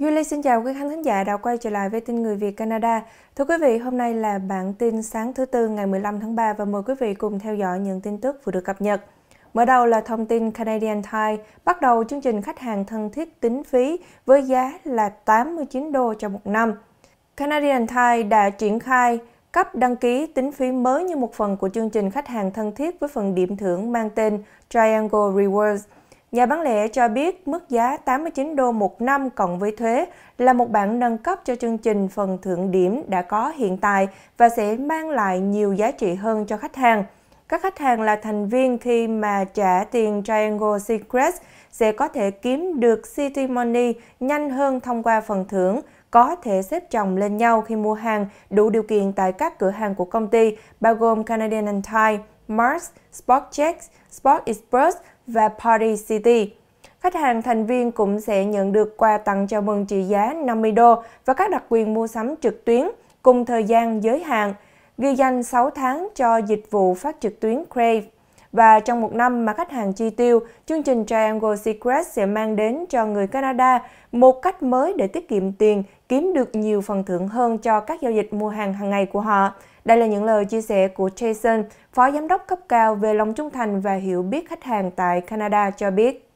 Julie xin chào quý khán thính giả đã quay trở lại với tin người Việt Canada. Thưa quý vị, hôm nay là bản tin sáng thứ Tư ngày 15 tháng 3 và mời quý vị cùng theo dõi những tin tức vừa được cập nhật. Mở đầu là thông tin Canadian Tire bắt đầu chương trình khách hàng thân thiết tính phí với giá là 89 đô cho một năm. Canadian Tire đã triển khai cấp đăng ký tính phí mới như một phần của chương trình khách hàng thân thiết với phần điểm thưởng mang tên Triangle Rewards – Nhà bán lẻ cho biết mức giá 89 đô một năm cộng với thuế là một bản nâng cấp cho chương trình phần thưởng điểm đã có hiện tại và sẽ mang lại nhiều giá trị hơn cho khách hàng. Các khách hàng là thành viên khi mà trả tiền Triangle Secrets sẽ có thể kiếm được City Money nhanh hơn thông qua phần thưởng, có thể xếp chồng lên nhau khi mua hàng đủ điều kiện tại các cửa hàng của công ty, bao gồm Canadian Tire, Mars, Sport Checks, Sport Express và Party City. Khách hàng thành viên cũng sẽ nhận được quà tặng chào mừng trị giá 50 đô và các đặc quyền mua sắm trực tuyến cùng thời gian giới hạn, ghi danh 6 tháng cho dịch vụ phát trực tuyến Crave. Và trong một năm mà khách hàng chi tiêu, chương trình Triangle Secret sẽ mang đến cho người Canada một cách mới để tiết kiệm tiền, kiếm được nhiều phần thưởng hơn cho các giao dịch mua hàng hàng ngày của họ. Đây là những lời chia sẻ của Jason, phó giám đốc cấp cao về lòng trung thành và hiểu biết khách hàng tại Canada cho biết.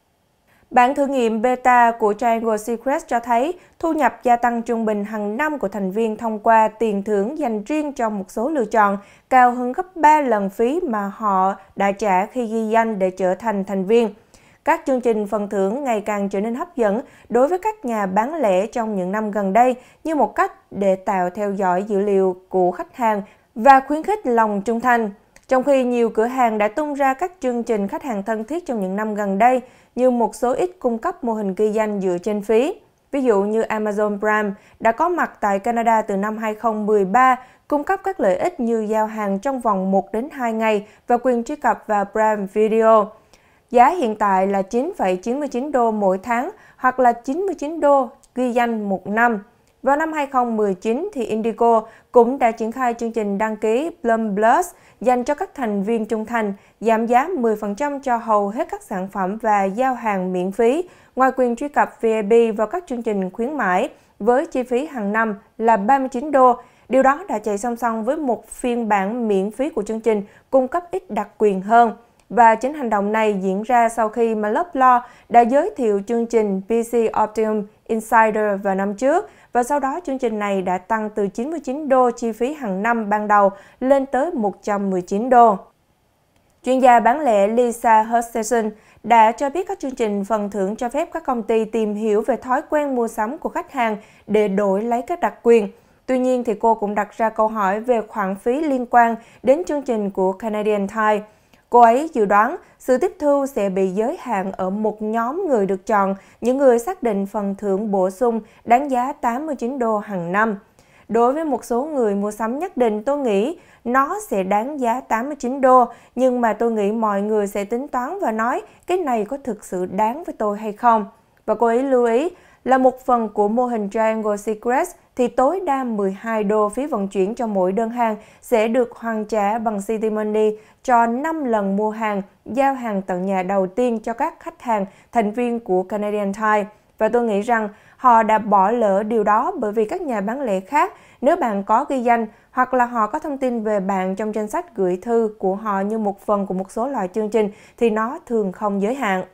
Bản thử nghiệm beta của Triangle Secrets cho thấy thu nhập gia tăng trung bình hàng năm của thành viên thông qua tiền thưởng dành riêng cho một số lựa chọn cao hơn gấp 3 lần phí mà họ đã trả khi ghi danh để trở thành thành viên. Các chương trình phần thưởng ngày càng trở nên hấp dẫn đối với các nhà bán lẻ trong những năm gần đây như một cách để tạo theo dõi dữ liệu của khách hàng và khuyến khích lòng trung thành. Trong khi nhiều cửa hàng đã tung ra các chương trình khách hàng thân thiết trong những năm gần đây, như một số ít cung cấp mô hình ghi danh dựa trên phí. Ví dụ như Amazon Prime đã có mặt tại Canada từ năm 2013, cung cấp các lợi ích như giao hàng trong vòng 1 đến 2 ngày và quyền truy cập vào Prime Video. Giá hiện tại là 9,99 đô mỗi tháng hoặc là 99 đô ghi danh một năm. Vào năm 2019, thì Indigo cũng đã triển khai chương trình đăng ký Plum Plus dành cho các thành viên trung thành, giảm giá 10% cho hầu hết các sản phẩm và giao hàng miễn phí, ngoài quyền truy cập VIP vào các chương trình khuyến mãi với chi phí hàng năm là 39 đô. Điều đó đã chạy song song với một phiên bản miễn phí của chương trình cung cấp ít đặc quyền hơn. Và chính hành động này diễn ra sau khi mà Loblaw đã giới thiệu chương trình PC Optimum Insider vào năm trước và sau đó chương trình này đã tăng từ 99 đô chi phí hàng năm ban đầu lên tới 119 đô. Chuyên gia bán lẻ Lisa Hutchison đã cho biết các chương trình phần thưởng cho phép các công ty tìm hiểu về thói quen mua sắm của khách hàng để đổi lấy các đặc quyền. Tuy nhiên thì cô cũng đặt ra câu hỏi về khoản phí liên quan đến chương trình của Canadian Tire. Cô ấy dự đoán sự tiếp thu sẽ bị giới hạn ở một nhóm người được chọn, những người xác định phần thưởng bổ sung đáng giá 89 đô hàng năm. Đối với một số người mua sắm nhất định, tôi nghĩ nó sẽ đáng giá 89 đô, nhưng mà tôi nghĩ mọi người sẽ tính toán và nói cái này có thực sự đáng với tôi hay không. Và cô ấy lưu ý là một phần của mô hình Triangle Secrets thì tối đa 12 đô phí vận chuyển cho mỗi đơn hàng sẽ được hoàn trả bằng City Money cho 5 lần mua hàng, giao hàng tận nhà đầu tiên cho các khách hàng thành viên của Canadian Tire. Và tôi nghĩ rằng họ đã bỏ lỡ điều đó bởi vì các nhà bán lẻ khác, nếu bạn có ghi danh hoặc là họ có thông tin về bạn trong danh sách gửi thư của họ như một phần của một số loại chương trình thì nó thường không giới hạn.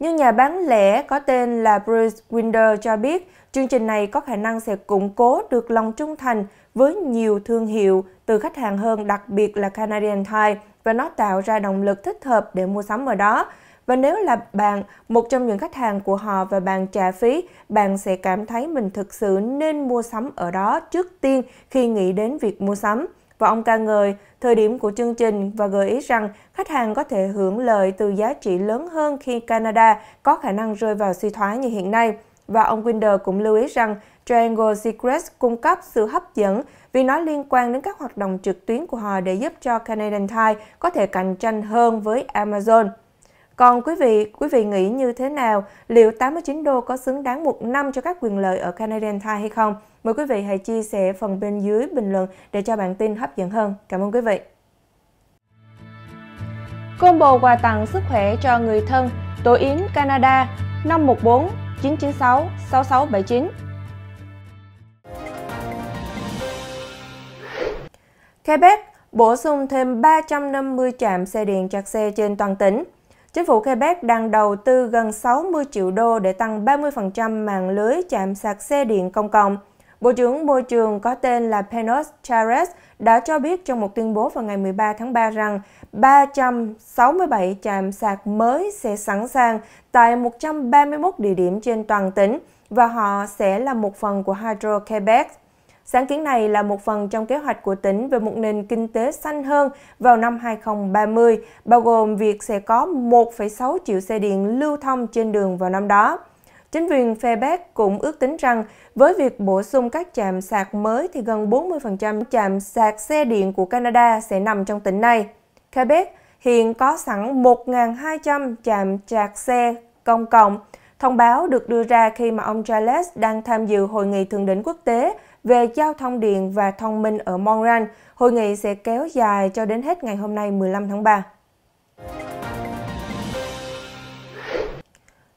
Nhưng nhà bán lẻ có tên là Bruce Winder cho biết chương trình này có khả năng sẽ củng cố được lòng trung thành với nhiều thương hiệu từ khách hàng hơn, đặc biệt là Canadian Tire, và nó tạo ra động lực thích hợp để mua sắm ở đó. Và nếu là bạn, một trong những khách hàng của họ và bạn trả phí, bạn sẽ cảm thấy mình thực sự nên mua sắm ở đó trước tiên khi nghĩ đến việc mua sắm. Và ông ca ngợi thời điểm của chương trình và gợi ý rằng khách hàng có thể hưởng lợi từ giá trị lớn hơn khi Canada có khả năng rơi vào suy thoái như hiện nay. Và ông Winder cũng lưu ý rằng Triangle Secrets cung cấp sự hấp dẫn vì nó liên quan đến các hoạt động trực tuyến của họ để giúp cho Canadian Thai có thể cạnh tranh hơn với Amazon. Còn quý vị, quý vị nghĩ như thế nào? Liệu 89 đô có xứng đáng một năm cho các quyền lợi ở Canadian Thai hay không? Mời quý vị hãy chia sẻ phần bên dưới bình luận để cho bản tin hấp dẫn hơn. Cảm ơn quý vị. Combo quà tặng sức khỏe cho người thân Tổ Yến Canada 514 996 6679 Quebec bổ sung thêm 350 trạm xe điện chặt xe trên toàn tỉnh. Chính phủ Quebec đang đầu tư gần 60 triệu đô để tăng 30% mạng lưới chạm sạc xe điện công cộng. Bộ trưởng Môi trường có tên là Penos Chares đã cho biết trong một tuyên bố vào ngày 13 tháng 3 rằng 367 trạm sạc mới sẽ sẵn sàng tại 131 địa điểm trên toàn tỉnh và họ sẽ là một phần của Hydro Quebec. Sáng kiến này là một phần trong kế hoạch của tỉnh về một nền kinh tế xanh hơn vào năm 2030, bao gồm việc sẽ có 1,6 triệu xe điện lưu thông trên đường vào năm đó. Chính quyền Phe cũng ước tính rằng với việc bổ sung các trạm sạc mới thì gần 40% trạm sạc xe điện của Canada sẽ nằm trong tỉnh này. Quebec hiện có sẵn 1.200 trạm sạc xe công cộng. Thông báo được đưa ra khi mà ông Charles đang tham dự hội nghị thượng đỉnh quốc tế về giao thông điện và thông minh ở Montreal. Hội nghị sẽ kéo dài cho đến hết ngày hôm nay 15 tháng 3.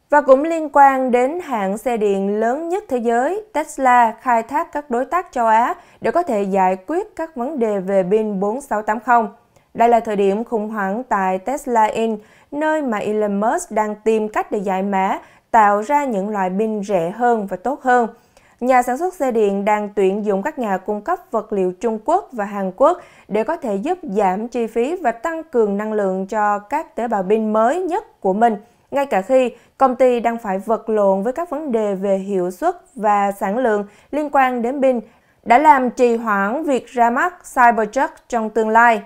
Và cũng liên quan đến hãng xe điện lớn nhất thế giới, Tesla khai thác các đối tác châu Á để có thể giải quyết các vấn đề về pin 4680. Đây là thời điểm khủng hoảng tại Tesla Inc., nơi mà Elon Musk đang tìm cách để giải mã, tạo ra những loại pin rẻ hơn và tốt hơn. Nhà sản xuất xe điện đang tuyển dụng các nhà cung cấp vật liệu Trung Quốc và Hàn Quốc để có thể giúp giảm chi phí và tăng cường năng lượng cho các tế bào pin mới nhất của mình – ngay cả khi công ty đang phải vật lộn với các vấn đề về hiệu suất và sản lượng liên quan đến pin đã làm trì hoãn việc ra mắt Cybertruck trong tương lai.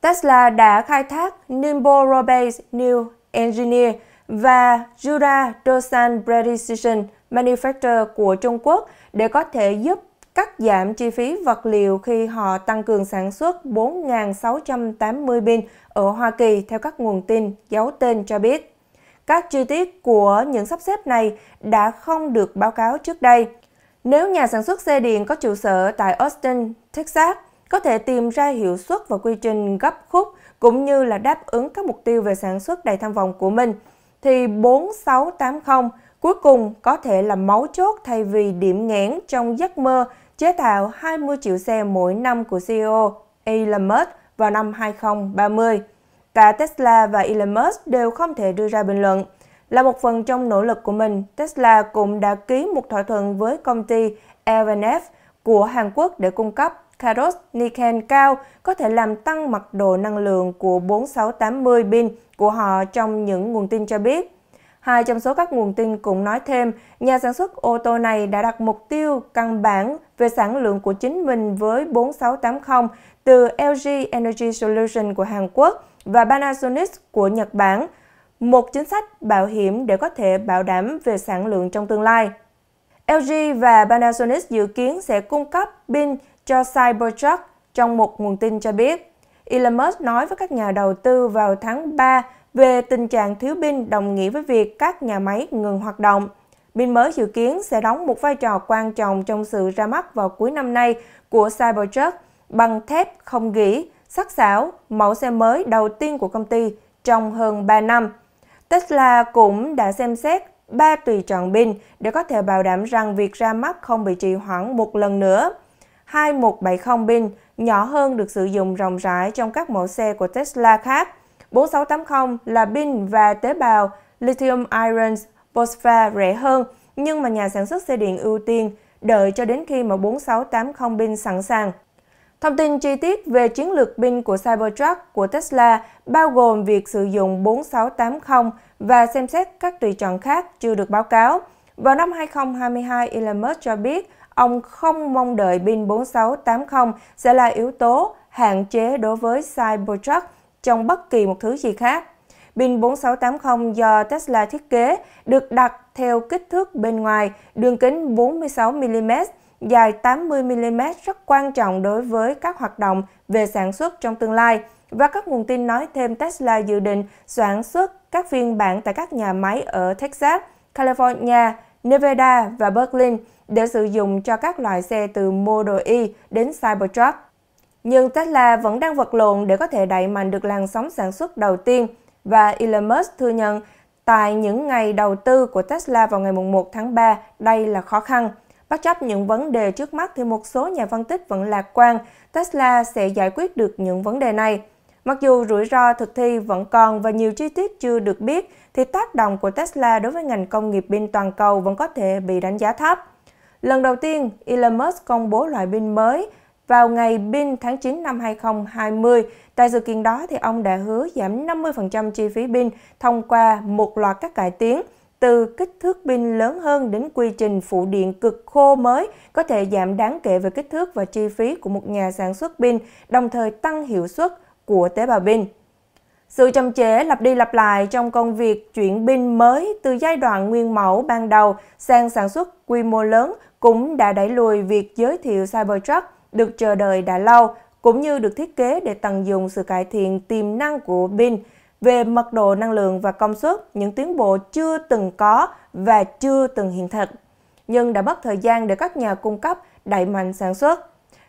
Tesla đã khai thác Nimble Robase New Engineer và Jura Dosan Precision Manufacturer của Trung Quốc để có thể giúp cắt giảm chi phí vật liệu khi họ tăng cường sản xuất 4.680 pin ở Hoa Kỳ theo các nguồn tin giấu tên cho biết. Các chi tiết của những sắp xếp này đã không được báo cáo trước đây. Nếu nhà sản xuất xe điện có trụ sở tại Austin, Texas, có thể tìm ra hiệu suất và quy trình gấp khúc cũng như là đáp ứng các mục tiêu về sản xuất đầy tham vọng của mình, thì 4680 cuối cùng có thể là máu chốt thay vì điểm nghẽn trong giấc mơ chế tạo 20 triệu xe mỗi năm của CEO Elon Musk vào năm 2030. Cả Tesla và Elon Musk đều không thể đưa ra bình luận. Là một phần trong nỗ lực của mình, Tesla cũng đã ký một thỏa thuận với công ty LNF của Hàn Quốc để cung cấp Karos nickel cao có thể làm tăng mật độ năng lượng của 4680 pin của họ trong những nguồn tin cho biết. Hai trong số các nguồn tin cũng nói thêm, nhà sản xuất ô tô này đã đặt mục tiêu căn bản về sản lượng của chính mình với 4680 từ LG Energy Solution của Hàn Quốc và Panasonic của Nhật Bản một chính sách bảo hiểm để có thể bảo đảm về sản lượng trong tương lai. LG và Panasonic dự kiến sẽ cung cấp pin cho Cybertruck trong một nguồn tin cho biết. Elon Musk nói với các nhà đầu tư vào tháng 3 về tình trạng thiếu pin đồng nghĩa với việc các nhà máy ngừng hoạt động. Pin mới dự kiến sẽ đóng một vai trò quan trọng trong sự ra mắt vào cuối năm nay của Cybertruck bằng thép không gỉ, sắc sảo mẫu xe mới đầu tiên của công ty trong hơn 3 năm. Tesla cũng đã xem xét ba tùy chọn pin để có thể bảo đảm rằng việc ra mắt không bị trì hoãn một lần nữa. 2170 pin nhỏ hơn được sử dụng rộng rãi trong các mẫu xe của Tesla khác. 4680 là pin và tế bào lithium iron phosphate rẻ hơn, nhưng mà nhà sản xuất xe điện ưu tiên đợi cho đến khi mà 4680 pin sẵn sàng. Thông tin chi tiết về chiến lược pin của Cybertruck của Tesla bao gồm việc sử dụng 4680 và xem xét các tùy chọn khác chưa được báo cáo. Vào năm 2022, Elon Musk cho biết ông không mong đợi pin 4680 sẽ là yếu tố hạn chế đối với Cybertruck trong bất kỳ một thứ gì khác. Pin 4680 do Tesla thiết kế được đặt theo kích thước bên ngoài, đường kính 46mm dài 80mm rất quan trọng đối với các hoạt động về sản xuất trong tương lai và các nguồn tin nói thêm Tesla dự định sản xuất các phiên bản tại các nhà máy ở Texas, California, Nevada và Berlin để sử dụng cho các loại xe từ Model Y e đến Cybertruck. Nhưng Tesla vẫn đang vật lộn để có thể đẩy mạnh được làn sóng sản xuất đầu tiên và Elon Musk thừa nhận tại những ngày đầu tư của Tesla vào ngày 1 tháng 3 đây là khó khăn. Bất chấp những vấn đề trước mắt thì một số nhà phân tích vẫn lạc quan Tesla sẽ giải quyết được những vấn đề này. Mặc dù rủi ro thực thi vẫn còn và nhiều chi tiết chưa được biết, thì tác động của Tesla đối với ngành công nghiệp pin toàn cầu vẫn có thể bị đánh giá thấp. Lần đầu tiên, Elon Musk công bố loại pin mới vào ngày pin tháng 9 năm 2020. Tại sự kiện đó, thì ông đã hứa giảm 50% chi phí pin thông qua một loạt các cải tiến – từ kích thước pin lớn hơn đến quy trình phụ điện cực khô mới có thể giảm đáng kể về kích thước và chi phí của một nhà sản xuất pin, đồng thời tăng hiệu suất của tế bào pin. Sự chậm chế lặp đi lặp lại trong công việc chuyển pin mới từ giai đoạn nguyên mẫu ban đầu sang sản xuất quy mô lớn cũng đã đẩy lùi việc giới thiệu Cybertruck được chờ đợi đã lâu, cũng như được thiết kế để tận dụng sự cải thiện tiềm năng của pin về mật độ năng lượng và công suất những tiến bộ chưa từng có và chưa từng hiện thực, nhưng đã mất thời gian để các nhà cung cấp đẩy mạnh sản xuất.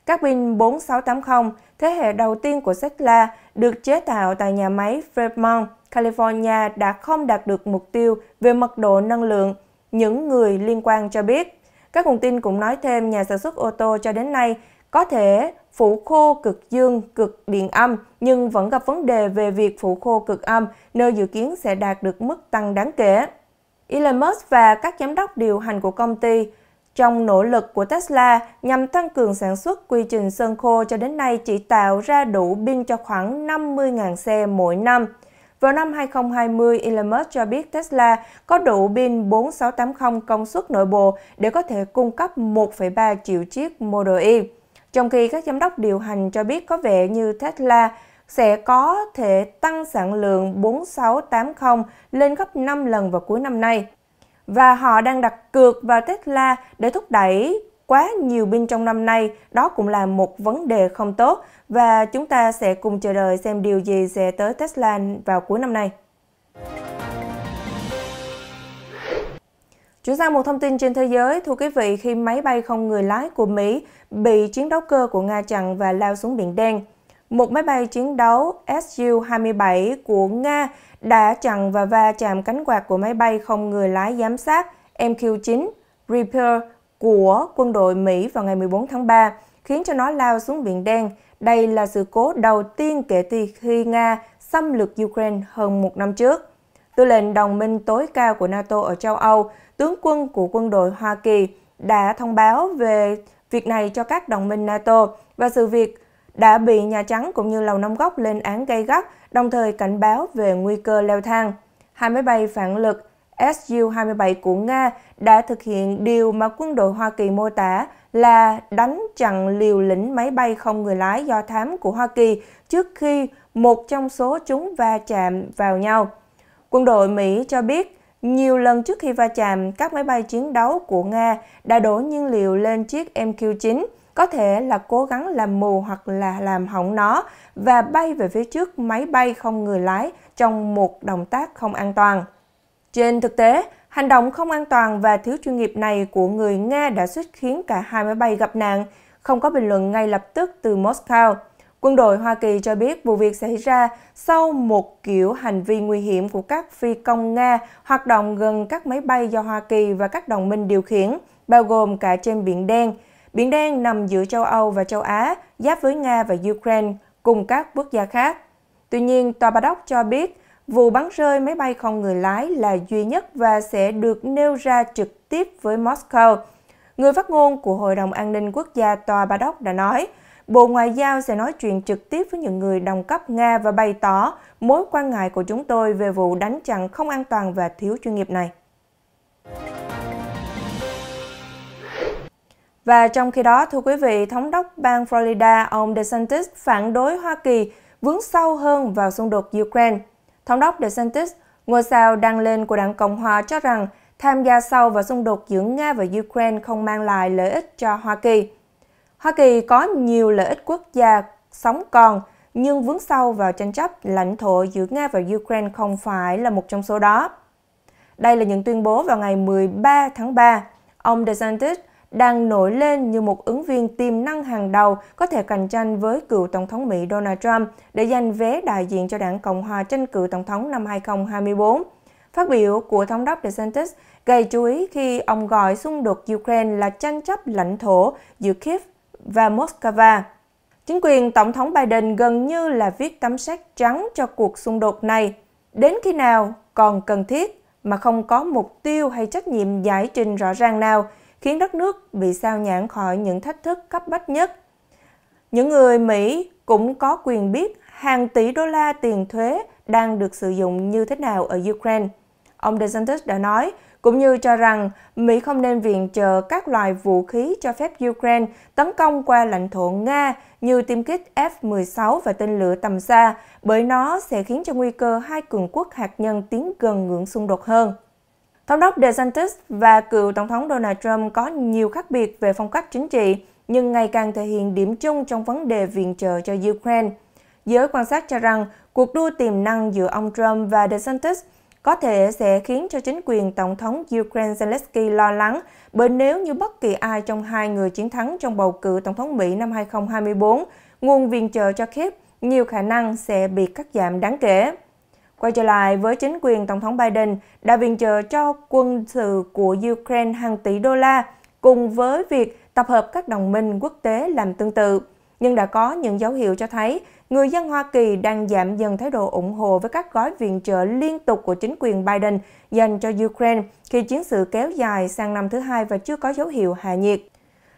Các pin 4680 thế hệ đầu tiên của Tesla được chế tạo tại nhà máy Fremont, California đã không đạt được mục tiêu về mật độ năng lượng, những người liên quan cho biết. Các nguồn tin cũng nói thêm nhà sản xuất ô tô cho đến nay có thể phủ khô cực dương, cực điện âm nhưng vẫn gặp vấn đề về việc phủ khô cực âm nơi dự kiến sẽ đạt được mức tăng đáng kể. Elon Musk và các giám đốc điều hành của công ty trong nỗ lực của Tesla nhằm tăng cường sản xuất quy trình sơn khô cho đến nay chỉ tạo ra đủ pin cho khoảng 50.000 xe mỗi năm. Vào năm 2020, Elon Musk cho biết Tesla có đủ pin 4680 công suất nội bộ để có thể cung cấp 1,3 triệu chiếc Model Y trong khi các giám đốc điều hành cho biết có vẻ như Tesla sẽ có thể tăng sản lượng 4680 lên gấp 5 lần vào cuối năm nay. Và họ đang đặt cược vào Tesla để thúc đẩy quá nhiều pin trong năm nay, đó cũng là một vấn đề không tốt và chúng ta sẽ cùng chờ đợi xem điều gì sẽ tới Tesla vào cuối năm nay. Chuyển sang một thông tin trên thế giới, thưa quý vị, khi máy bay không người lái của Mỹ bị chiến đấu cơ của Nga chặn và lao xuống Biển Đen, một máy bay chiến đấu Su-27 của Nga đã chặn và va chạm cánh quạt của máy bay không người lái giám sát MQ-9 Reaper của quân đội Mỹ vào ngày 14 tháng 3, khiến cho nó lao xuống Biển Đen. Đây là sự cố đầu tiên kể từ khi Nga xâm lược Ukraine hơn một năm trước tư lệnh đồng minh tối cao của NATO ở châu Âu, tướng quân của quân đội Hoa Kỳ, đã thông báo về việc này cho các đồng minh NATO và sự việc đã bị Nhà Trắng cũng như Lầu Năm Góc lên án gây gắt, đồng thời cảnh báo về nguy cơ leo thang. Hai máy bay phản lực Su-27 của Nga đã thực hiện điều mà quân đội Hoa Kỳ mô tả là đánh chặn liều lĩnh máy bay không người lái do thám của Hoa Kỳ trước khi một trong số chúng va chạm vào nhau. Quân đội Mỹ cho biết, nhiều lần trước khi va chạm, các máy bay chiến đấu của Nga đã đổ nhiên liệu lên chiếc MQ-9, có thể là cố gắng làm mù hoặc là làm hỏng nó và bay về phía trước máy bay không người lái trong một động tác không an toàn. Trên thực tế, hành động không an toàn và thiếu chuyên nghiệp này của người Nga đã xuất khiến cả hai máy bay gặp nạn, không có bình luận ngay lập tức từ Moscow. Quân đội Hoa Kỳ cho biết vụ việc xảy ra sau một kiểu hành vi nguy hiểm của các phi công Nga hoạt động gần các máy bay do Hoa Kỳ và các đồng minh điều khiển, bao gồm cả trên Biển Đen. Biển Đen nằm giữa châu Âu và châu Á, giáp với Nga và Ukraine cùng các quốc gia khác. Tuy nhiên, Tòa Bà Đốc cho biết vụ bắn rơi máy bay không người lái là duy nhất và sẽ được nêu ra trực tiếp với Moscow. Người phát ngôn của Hội đồng An ninh Quốc gia Tòa Bà Đốc đã nói – Bộ Ngoại giao sẽ nói chuyện trực tiếp với những người đồng cấp Nga và bày tỏ mối quan ngại của chúng tôi về vụ đánh chặn không an toàn và thiếu chuyên nghiệp này. Và trong khi đó, thưa quý vị, Thống đốc bang Florida ông DeSantis phản đối Hoa Kỳ vướng sâu hơn vào xung đột Ukraine. Thống đốc DeSantis, ngôi sao đăng lên của đảng Cộng Hòa cho rằng tham gia sâu vào xung đột giữa Nga và Ukraine không mang lại lợi ích cho Hoa Kỳ. Hoa Kỳ có nhiều lợi ích quốc gia sống còn, nhưng vướng sâu vào tranh chấp lãnh thổ giữa Nga và Ukraine không phải là một trong số đó. Đây là những tuyên bố vào ngày 13 tháng 3. Ông DeSantis đang nổi lên như một ứng viên tiềm năng hàng đầu có thể cạnh tranh với cựu Tổng thống Mỹ Donald Trump để giành vé đại diện cho đảng Cộng hòa tranh cử Tổng thống năm 2024. Phát biểu của Thống đốc DeSantis gây chú ý khi ông gọi xung đột Ukraine là tranh chấp lãnh thổ giữa Kiev và Moscow. Chính quyền Tổng thống Biden gần như là viết tấm sách trắng cho cuộc xung đột này. Đến khi nào còn cần thiết mà không có mục tiêu hay trách nhiệm giải trình rõ ràng nào khiến đất nước bị sao nhãn khỏi những thách thức cấp bách nhất. Những người Mỹ cũng có quyền biết hàng tỷ đô la tiền thuế đang được sử dụng như thế nào ở Ukraine. Ông DeSantis đã nói, cũng như cho rằng Mỹ không nên viện trợ các loại vũ khí cho phép Ukraine tấn công qua lãnh thổ Nga như tiêm kích F-16 và tên lửa tầm xa, bởi nó sẽ khiến cho nguy cơ hai cường quốc hạt nhân tiến gần ngưỡng xung đột hơn. Thống đốc DeSantis và cựu Tổng thống Donald Trump có nhiều khác biệt về phong cách chính trị, nhưng ngày càng thể hiện điểm chung trong vấn đề viện trợ cho Ukraine. Giới quan sát cho rằng cuộc đua tiềm năng giữa ông Trump và DeSantis – có thể sẽ khiến cho chính quyền Tổng thống Ukraine Zelensky lo lắng bởi nếu như bất kỳ ai trong hai người chiến thắng trong bầu cử Tổng thống Mỹ năm 2024, nguồn viện trợ cho Kiev nhiều khả năng sẽ bị cắt giảm đáng kể. Quay trở lại với chính quyền Tổng thống Biden đã viện trợ cho quân sự của Ukraine hàng tỷ đô la cùng với việc tập hợp các đồng minh quốc tế làm tương tự. Nhưng đã có những dấu hiệu cho thấy người dân Hoa Kỳ đang giảm dần thái độ ủng hộ với các gói viện trợ liên tục của chính quyền Biden dành cho Ukraine khi chiến sự kéo dài sang năm thứ hai và chưa có dấu hiệu hạ nhiệt.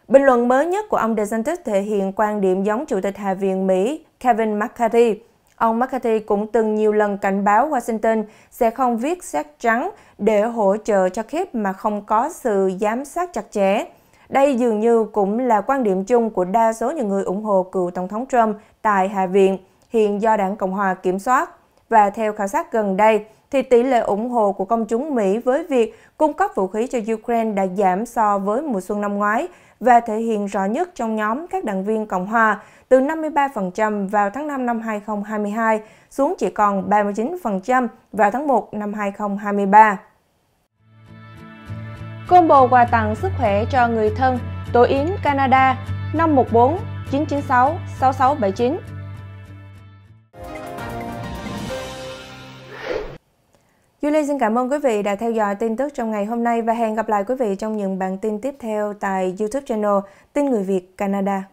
Bình luận mới nhất của ông DeSantis thể hiện quan điểm giống Chủ tịch Hạ viện Mỹ Kevin McCarthy. Ông McCarthy cũng từng nhiều lần cảnh báo Washington sẽ không viết xét trắng để hỗ trợ cho Kiev mà không có sự giám sát chặt chẽ. Đây dường như cũng là quan điểm chung của đa số những người ủng hộ cựu Tổng thống Trump tại Hạ viện, hiện do đảng Cộng hòa kiểm soát. Và theo khảo sát gần đây, thì tỷ lệ ủng hộ của công chúng Mỹ với việc cung cấp vũ khí cho Ukraine đã giảm so với mùa xuân năm ngoái và thể hiện rõ nhất trong nhóm các đảng viên Cộng Hòa từ 53% vào tháng 5 năm 2022 xuống chỉ còn 39% vào tháng 1 năm 2023. Combo quà tặng sức khỏe cho người thân Tổ Yến Canada 514 996 6679 Julie xin cảm ơn quý vị đã theo dõi tin tức trong ngày hôm nay và hẹn gặp lại quý vị trong những bản tin tiếp theo tại YouTube channel Tin Người Việt Canada.